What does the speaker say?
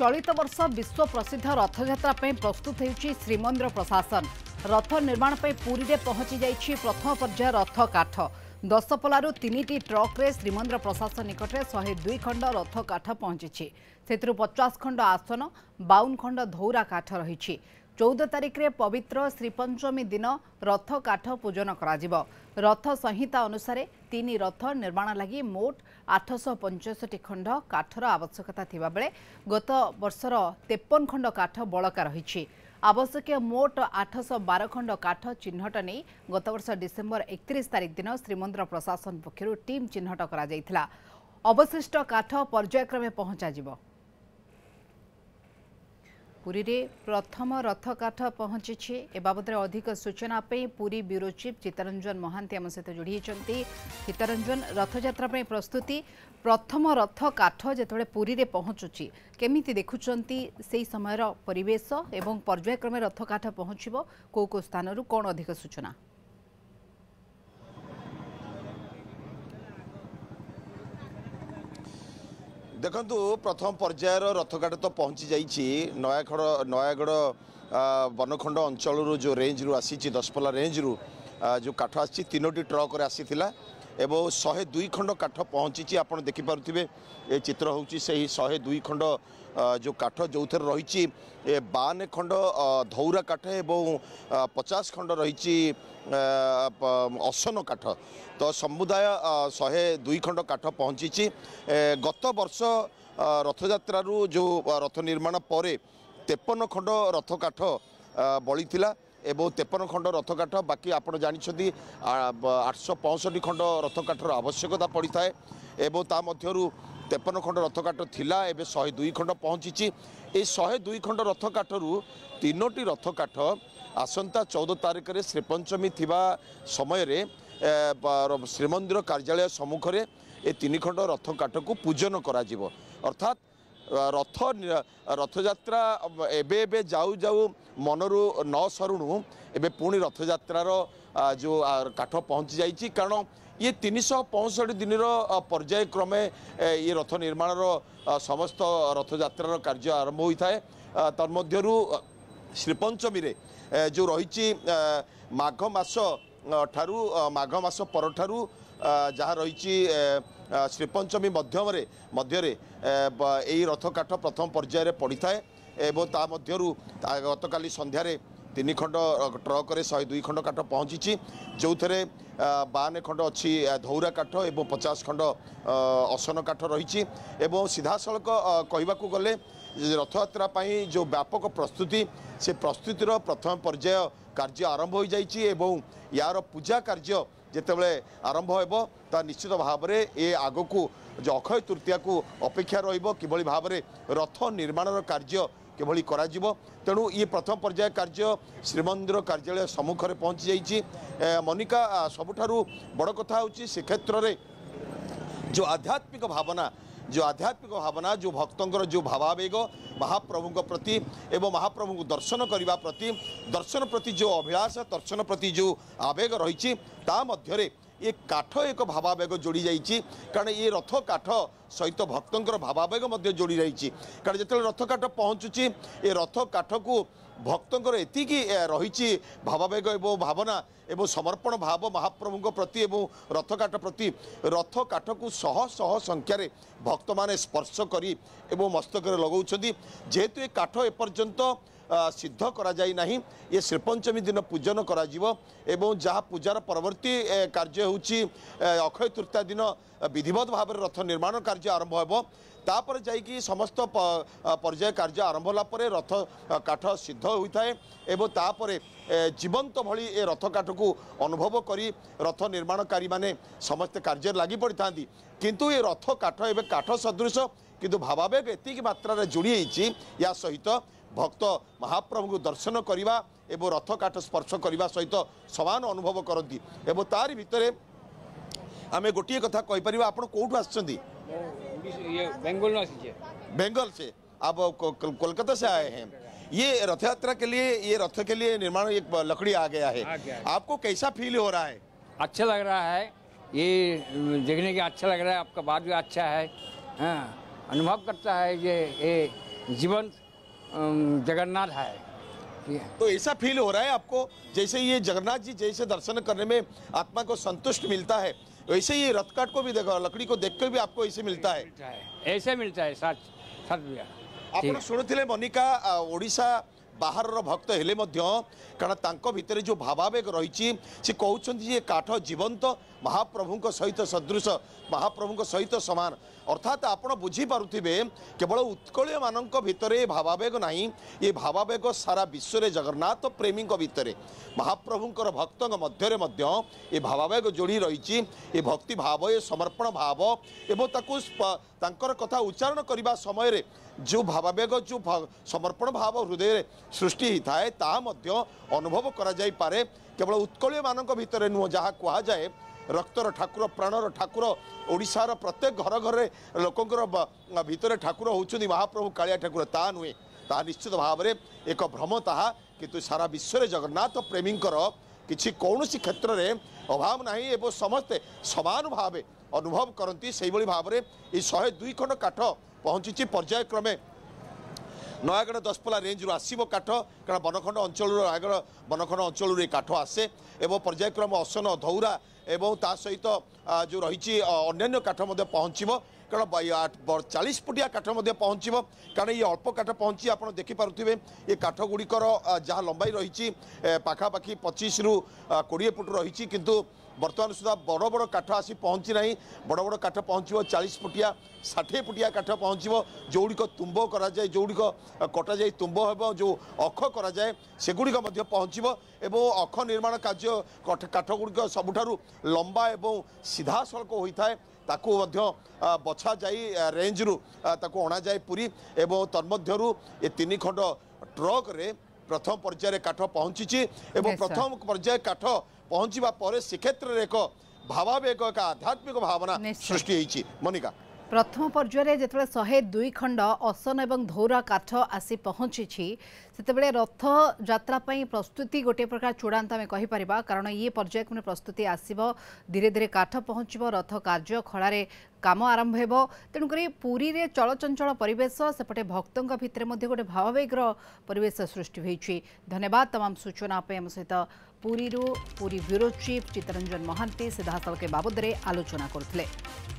ଚଳିତ ବର୍ଷ ବିଶ୍ୱ ପ୍ରସିଦ୍ଧ ରଥଯାତ୍ରା ପାଇଁ ପ୍ରସ୍ତୁତ ହେଉଛି ଶ୍ରୀମନ୍ଦିର ପ୍ରଶାସନ ରଥ ନିର୍ମାଣ ପାଇଁ ପୁରୀରେ ପହଞ୍ଚି ଯାଇଛି ପ୍ରଥମ ପର୍ଯ୍ୟାୟ ରଥ କାଠ ଦଶପଲାରୁ ତିନିଟି ଟ୍ରକ୍ରେ ଶ୍ରୀମନ୍ଦିର ପ୍ରଶାସନ ନିକଟରେ ଶହେ ଦୁଇ ଖଣ୍ଡ ରଥ କାଠ ପହଞ୍ଚିଛି ସେଥିରୁ ପଚାଶ ଖଣ୍ଡ ଆସନ ବାଉନ ଖଣ୍ଡ ଧୌରା କାଠ ରହିଛି ଚଉଦ ତାରିଖରେ ପବିତ୍ର ଶ୍ରୀପଞ୍ଚମୀ ଦିନ ରଥ କାଠ ପୂଜନ କରାଯିବ ରଥ ସଂହିତା ଅନୁସାରେ ତିନି ରଥ ନିର୍ମାଣ ଲାଗି ମୋଟ ଆଠଶହ ପଞ୍ଚଷଠି ଖଣ୍ଡ କାଠର ଆବଶ୍ୟକତା ଥିବାବେଳେ ଗତ ବର୍ଷର ତେପନ ଖଣ୍ଡ କାଠ ବଳକା ରହିଛି ଆବଶ୍ୟକୀୟ ମୋଟ ଆଠଶହ ବାର ଖଣ୍ଡ କାଠ ଚିହ୍ନଟ ନେଇ ଗତବର୍ଷ ଡିସେମ୍ବର ଏକତିରିଶ ତାରିଖ ଦିନ ଶ୍ରୀମନ୍ଦିର ପ୍ରଶାସନ ପକ୍ଷରୁ ଟିମ୍ ଚିହ୍ନଟ କରାଯାଇଥିଲା ଅବଶିଷ୍ଟ କାଠ ପର୍ଯ୍ୟାୟକ୍ରମେ ପହଞ୍ଚାଯିବ ପୁରୀରେ ପ୍ରଥମ ରଥ କାଠ ପହଞ୍ଚିଛି ଏ ବାବଦରେ ଅଧିକ ସୂଚନା ପାଇଁ ପୁରୀ ବ୍ୟୁରୋ ଚିଫ୍ ଚିତ୍ତରଞ୍ଜନ ମହାନ୍ତି ଆମ ସହିତ ଯୋଡ଼ି ହୋଇଛନ୍ତି ଚିତ୍ତରଞ୍ଜନ ରଥଯାତ୍ରା ପାଇଁ ପ୍ରସ୍ତୁତି ପ୍ରଥମ ରଥ କାଠ ଯେତେବେଳେ ପୁରୀରେ ପହଞ୍ଚୁଛି କେମିତି ଦେଖୁଛନ୍ତି ସେହି ସମୟର ପରିବେଶ ଏବଂ ପର୍ଯ୍ୟାୟକ୍ରମେ ରଥ କାଠ ପହଞ୍ଚିବ କେଉଁ କେଉଁ ସ୍ଥାନରୁ କ'ଣ ଅଧିକ ସୂଚନା ଦେଖନ୍ତୁ ପ୍ରଥମ ପର୍ଯ୍ୟାୟର ରଥକାଠ ତ ପହଞ୍ଚି ଯାଇଛି ନୟାଗଡ଼ ନୟାଗଡ଼ ବନଖଣ୍ଡ ଅଞ୍ଚଳରୁ ଯେଉଁ ରେଞ୍ଜରୁ ଆସିଛି ଦଶପଲା ରେଞ୍ଜରୁ ଯେଉଁ କାଠ ଆସିଛି ତିନୋଟି ଟ୍ରକ୍ରେ ଆସିଥିଲା ଏବଂ ଶହେ ଦୁଇ ଖଣ୍ଡ କାଠ ପହଞ୍ଚିଛି ଆପଣ ଦେଖିପାରୁଥିବେ ଏ ଚିତ୍ର ହେଉଛି ସେହି ଶହେ ଦୁଇ ଖଣ୍ଡ ଯେଉଁ କାଠ ଯେଉଁଥିରେ ରହିଛି ଏ ବାନେ ଖଣ୍ଡ ଧୌରା କାଠ ଏବଂ ପଚାଶ ଖଣ୍ଡ ରହିଛି ଅସନ କାଠ ତ ସମୁଦାୟ ଶହେ ଦୁଇ ଖଣ୍ଡ କାଠ ପହଞ୍ଚିଛି ଗତ ବର୍ଷ ରଥଯାତ୍ରାରୁ ଯେଉଁ ରଥ ନିର୍ମାଣ ପରେ ତେପନ ଖଣ୍ଡ ରଥ କାଠ ବଳିଥିଲା এবং তেপন খণ্ড রথকাঠ বাকি আপনার জাঁচান আটশো পঁয়ষঠি খণ্ড রথকাঠর আবশ্যকতা পড়ি থাকে এবং তা মধ্যে তেপন খণ্ড রথকাঠ লা এবে শহে দুই খণ্ড পৌঁছিছি এই শহে দুই খণ্ড রথকাঠর তিনোটি রথকাঠ আসন্তা চৌদ তারিখে শ্রীপঞ্চমী থিবা সময়রে শ্রীমন্দির কার্যালয় সম্মুখে এ তিনিখণ্ড রথকাঠক পূজন করা অর্থাৎ ରଥ ରଥଯାତ୍ରା ଏବେ ଏବେ ଯାଉ ଯାଉ ମନରୁ ନ ସରୁଣୁ ଏବେ ପୁଣି ରଥଯାତ୍ରାର ଯେଉଁ କାଠ ପହଞ୍ଚି ଯାଇଛି କାରଣ ଇଏ ତିନିଶହ ପଞ୍ଚଷଠି ଦିନର ପର୍ଯ୍ୟାୟ କ୍ରମେ ଇଏ ରଥ ନିର୍ମାଣର ସମସ୍ତ ରଥଯାତ୍ରାର କାର୍ଯ୍ୟ ଆରମ୍ଭ ହୋଇଥାଏ ତନ୍ମଧ୍ୟରୁ ଶ୍ରୀପଞ୍ଚମୀରେ ଯେଉଁ ରହିଛି ମାଘ ମାସ ଠାରୁ ମାଘ ମାସ ପରଠାରୁ ଯାହା ରହିଛି ଶ୍ରୀପଞ୍ଚମୀ ମଧ୍ୟମରେ ମଧ୍ୟରେ ଏହି ରଥକାଠ ପ୍ରଥମ ପର୍ଯ୍ୟାୟରେ ପଡ଼ିଥାଏ ଏବଂ ତା ମଧ୍ୟରୁ ଗତକାଲି ସନ୍ଧ୍ୟାରେ ତିନି ଖଣ୍ଡ ଟ୍ରକ୍ରେ ଶହେ ଦୁଇ ଖଣ୍ଡ କାଠ ପହଞ୍ଚିଛି ଯେଉଁଥିରେ ବାହାନେ ଖଣ୍ଡ ଅଛି ଧୌରା କାଠ ଏବଂ ପଚାଶ ଖଣ୍ଡ ଅସନ କାଠ ରହିଛି ଏବଂ ସିଧାସଳଖ କହିବାକୁ ଗଲେ ରଥଯାତ୍ରା ପାଇଁ ଯେଉଁ ବ୍ୟାପକ ପ୍ରସ୍ତୁତି ସେ ପ୍ରସ୍ତୁତିର ପ୍ରଥମ ପର୍ଯ୍ୟାୟ କାର୍ଯ୍ୟ ଆରମ୍ଭ ହୋଇଯାଇଛି ଏବଂ ୟାର ପୂଜା କାର୍ଯ୍ୟ ଯେତେବେଳେ ଆରମ୍ଭ ହେବ ତା ନିଶ୍ଚିତ ଭାବରେ ଏ ଆଗକୁ ଯେଉଁ ଅକ୍ଷୟ ତୃତୀୟାକୁ ଅପେକ୍ଷା ରହିବ କିଭଳି ଭାବରେ ରଥ ନିର୍ମାଣର କାର୍ଯ୍ୟ କିଭଳି କରାଯିବ ତେଣୁ ଇଏ ପ୍ରଥମ ପର୍ଯ୍ୟାୟ କାର୍ଯ୍ୟ ଶ୍ରୀମନ୍ଦିର କାର୍ଯ୍ୟାଳୟ ସମ୍ମୁଖରେ ପହଞ୍ଚି ଯାଇଛି ମନିକା ସବୁଠାରୁ ବଡ଼ କଥା ହେଉଛି ଶ୍ରୀକ୍ଷେତ୍ରରେ ଯେଉଁ ଆଧ୍ୟାତ୍ମିକ ଭାବନା जो आध्यात्मिक भावना जो भक्त जो भावावेग महाप्रभु प्रति एवं महाप्रभु दर्शन करने प्रति दर्शन प्रति जो अभिलाष दर्शन प्रति जो आवेग रही ଏ କାଠ ଏକ ଭାବାବେଗ ଯୋଡ଼ି ଯାଇଛି କାରଣ ଏ ରଥ କାଠ ସହିତ ଭକ୍ତଙ୍କର ଭାବାବେଗ ମଧ୍ୟ ଯୋଡ଼ି ରହିଛି କାରଣ ଯେତେବେଳେ ରଥ କାଠ ପହଞ୍ଚୁଛି ଏ ରଥ କାଠକୁ ଭକ୍ତଙ୍କର ଏତିକି ରହିଛି ଭାବାବେଗ ଏବଂ ଭାବନା ଏବଂ ସମର୍ପଣ ଭାବ ମହାପ୍ରଭୁଙ୍କ ପ୍ରତି ଏବଂ ରଥକାଠ ପ୍ରତି ରଥ କାଠକୁ ଶହ ଶହ ସଂଖ୍ୟାରେ ଭକ୍ତମାନେ ସ୍ପର୍ଶ କରି ଏବଂ ମସ୍ତକରେ ଲଗାଉଛନ୍ତି ଯେହେତୁ ଏ କାଠ ଏପର୍ଯ୍ୟନ୍ତ সিদ্ধ করা যাই না ইয়ে শিল্পঞ্চমী দিন পূজন করা এবং যা পূজার পরবর্তী কার্য হচ্ছে অক্ষয় তৃতীয়া দিন বিধিবদ্ধ ভাবে রথ নির্মাণ কার্য আরম্ভ হব তাপরে যাইকি সমস্ত পর্যায় কার্য আরম্ভ হলা পরে রথ কাঠ সিদ্ধ হয়ে এবং তাপরে জীবন্ত ভি এ রথ কাঠকু অনুভব করে রথ নির্মাণকারী মানে সমস্ত কার্যের লাগি পড়ি থাকে কিন্তু এ রথ কাঠ এবে কাঠ সদৃশ কিন্তু ভাবাবেগ এতিকি মাত্রার যোড়ি হয়েছি ইয়া সহিত भक्त महाप्रभु को दर्शन ଏବଂ रथ काट स्पर्श करने सहित ସମାନ अनुभव करती ଏବଂ भितर आम गोटे कथा କଥା କହିପାରିବା ଆପଣ କେଉଁଠୁ ଆସିଛନ୍ତି ବେଙ୍ଗଲ ସେ आप कोलकाता से आए हैं ये रथ यात्रा के लिए ये रथ के लिए निर्माण एक लकड़ी आ गया है आपको कैसा फील हो रहा है अच्छा लग रहा है ये देखने के अच्छा लग रहा है आपका बात भी अच्छा है हाँ, अनुभव करता है ये ये जीवंत जगन्नाथ है तो ऐसा फील हो रहा है आपको जैसे ये जगन्नाथ जी जैसे दर्शन करने में आत्मा को संतुष्ट मिलता है वैसे ही रथकाट को भी देखा लकड़ी को देख कर भी आपको ऐसे मिलता है ऐसे मिलता है सच सच भैया आप सुनते मनिका ओडिशा ବାହାରର ଭକ୍ତ ହେଲେ ମଧ୍ୟ କାରଣ ତାଙ୍କ ଭିତରେ ଯେଉଁ ଭାବାବେଗ ରହିଛି ସେ କହୁଛନ୍ତି ଯେ କାଠ ଜୀବନ୍ତ ମହାପ୍ରଭୁଙ୍କ ସହିତ ସଦୃଶ ମହାପ୍ରଭୁଙ୍କ ସହିତ ସମାନ ଅର୍ଥାତ୍ ଆପଣ ବୁଝିପାରୁଥିବେ କେବଳ ଉତ୍କଳୀୟମାନଙ୍କ ଭିତରେ ଏ ଭାବାବେଗ ନାହିଁ ଏ ଭାବାବେଗ ସାରା ବିଶ୍ୱରେ ଜଗନ୍ନାଥ ପ୍ରେମୀଙ୍କ ଭିତରେ ମହାପ୍ରଭୁଙ୍କର ଭକ୍ତଙ୍କ ମଧ୍ୟରେ ମଧ୍ୟ ଏ ଭାବାବେଗ ଯୋଡ଼ି ରହିଛି ଏ ଭକ୍ତିଭାବ ଏ ସମର୍ପଣ ଭାବ ଏବଂ ତାକୁ ତାଙ୍କର କଥା ଉଚ୍ଚାରଣ କରିବା ସମୟରେ ଯେଉଁ ଭାବାବେଗ ଯେଉଁ ସମର୍ପଣ ଭାବ ହୃଦୟରେ ସୃଷ୍ଟି ହୋଇଥାଏ ତାହା ମଧ୍ୟ ଅନୁଭବ କରାଯାଇପାରେ କେବଳ ଉତ୍କଳୀୟମାନଙ୍କ ଭିତରେ ନୁହଁ ଯାହା କୁହାଯାଏ ରକ୍ତର ଠାକୁର ପ୍ରାଣର ଠାକୁର ଓଡ଼ିଶାର ପ୍ରତ୍ୟେକ ଘର ଘରେ ଲୋକଙ୍କର ଭିତରେ ଠାକୁର ହେଉଛନ୍ତି ମହାପ୍ରଭୁ କାଳିଆ ଠାକୁର ତାହା ନୁହେଁ ତାହା ନିଶ୍ଚିତ ଭାବରେ ଏକ ଭ୍ରମ ତାହା କିନ୍ତୁ ସାରା ବିଶ୍ୱରେ ଜଗନ୍ନାଥ ପ୍ରେମୀଙ୍କର କିଛି କୌଣସି କ୍ଷେତ୍ରରେ ଅଭାବ ନାହିଁ ଏବଂ ସମସ୍ତେ ସମାନ ଭାବେ ଅନୁଭବ କରନ୍ତି ସେହିଭଳି ଭାବରେ ଏଇ ଶହେ ଦୁଇ ଖଣ୍ଡ କାଠ ପହଞ୍ଚିଛି ପର୍ଯ୍ୟାୟକ୍ରମେ ନୟାଗଡ଼ ଦଶପଲା ରେଞ୍ଜରୁ ଆସିବ କାଠ କାରଣ ବନଖଣ୍ଡ ଅଞ୍ଚଳରୁ ନୟାଗଡ଼ ବନଖଣ୍ଡ ଅଞ୍ଚଳରୁ ଏ କାଠ ଆସେ ଏବଂ ପର୍ଯ୍ୟାୟକ୍ରମେ ଅସନ ଧଉରା ଏବଂ ତା ସହିତ ଯେଉଁ ରହିଛି ଅନ୍ୟାନ୍ୟ କାଠ ମଧ୍ୟ ପହଞ୍ଚିବ কারণ চালিশ ফুটিয়া কাঠ মধ্যে পৌঁছব কারণ এই অল্প কাঠ পৌঁছি আপনার দেখিপারে এ কাঠগুড়িকর যা লম্বাই রয়েছে পাখাপাখি পঁচিশ রু কোড়িয়ে ফুট রয়েছে কিন্তু বর্তমান সুদ্ধা বড় বড় কাঠ আসি পৌঁছি না বড় বড় কাঠ পৌঁছব চালিশ ফুটিয়া ষাঠিয়ে ফুটিয়া কাঠ পৌঁছব যেগুড়িক তুম্ব করা যায় যেগুড়িক কটা যাই তুম্ব হব যে অখ করা যায় সেগুড়িক মধ্যে পৌঁছব এবং অখ নির্মাণ কার্য কাঠগুড়িক সবুঠার লম্বা এবং সিধাসলখ হয়ে ତାକୁ ମଧ୍ୟ ବଛାଯାଇ ରେଞ୍ଜରୁ ତାକୁ ଅଣାଯାଏ ପୁରୀ ଏବଂ ତନ୍ମଧ୍ୟରୁ ଏ ତିନି ଖଣ୍ଡ ଟ୍ରକ୍ରେ ପ୍ରଥମ ପର୍ଯ୍ୟାୟରେ କାଠ ପହଞ୍ଚିଛି ଏବଂ ପ୍ରଥମ ପର୍ଯ୍ୟାୟ କାଠ ପହଞ୍ଚିବା ପରେ ଶ୍ରୀକ୍ଷେତ୍ରରେ ଏକ ଭାବାବେଗ ଏକ ଆଧ୍ୟାତ୍ମିକ ଭାବନା ସୃଷ୍ଟି ହେଇଛି ମନିକା ପ୍ରଥମ ପର୍ଯ୍ୟାୟରେ ଯେତେବେଳେ ଶହେ ଦୁଇ ଖଣ୍ଡ ଅସନ ଏବଂ ଧୌରା କାଠ ଆସି ପହଞ୍ଚିଛି ସେତେବେଳେ ରଥଯାତ୍ରା ପାଇଁ ପ୍ରସ୍ତୁତି ଗୋଟିଏ ପ୍ରକାର ଚୂଡ଼ାନ୍ତ ଆମେ କହିପାରିବା କାରଣ ଇଏ ପର୍ଯ୍ୟାୟକୁ ପ୍ରସ୍ତୁତି ଆସିବ ଧୀରେ ଧୀରେ କାଠ ପହଞ୍ଚିବ ରଥ କାର୍ଯ୍ୟ ଖଳାରେ କାମ ଆରମ୍ଭ ହେବ ତେଣୁକରି ପୁରୀରେ ଚଳଚଞ୍ଚଳ ପରିବେଶ ସେପଟେ ଭକ୍ତଙ୍କ ଭିତରେ ମଧ୍ୟ ଗୋଟିଏ ଭାବବେଗର ପରିବେଶ ସୃଷ୍ଟି ହୋଇଛି ଧନ୍ୟବାଦ ତମାମ ସୂଚନା ପାଇଁ ଆମ ସହିତ ପୁରୀରୁ ପୁରୀ ବ୍ୟୁରୋ ଚିଫ୍ ଚିତ୍ତରଞ୍ଜନ ମହାନ୍ତି ସିଧାସଳଖ ବାବଦରେ ଆଲୋଚନା କରୁଥିଲେ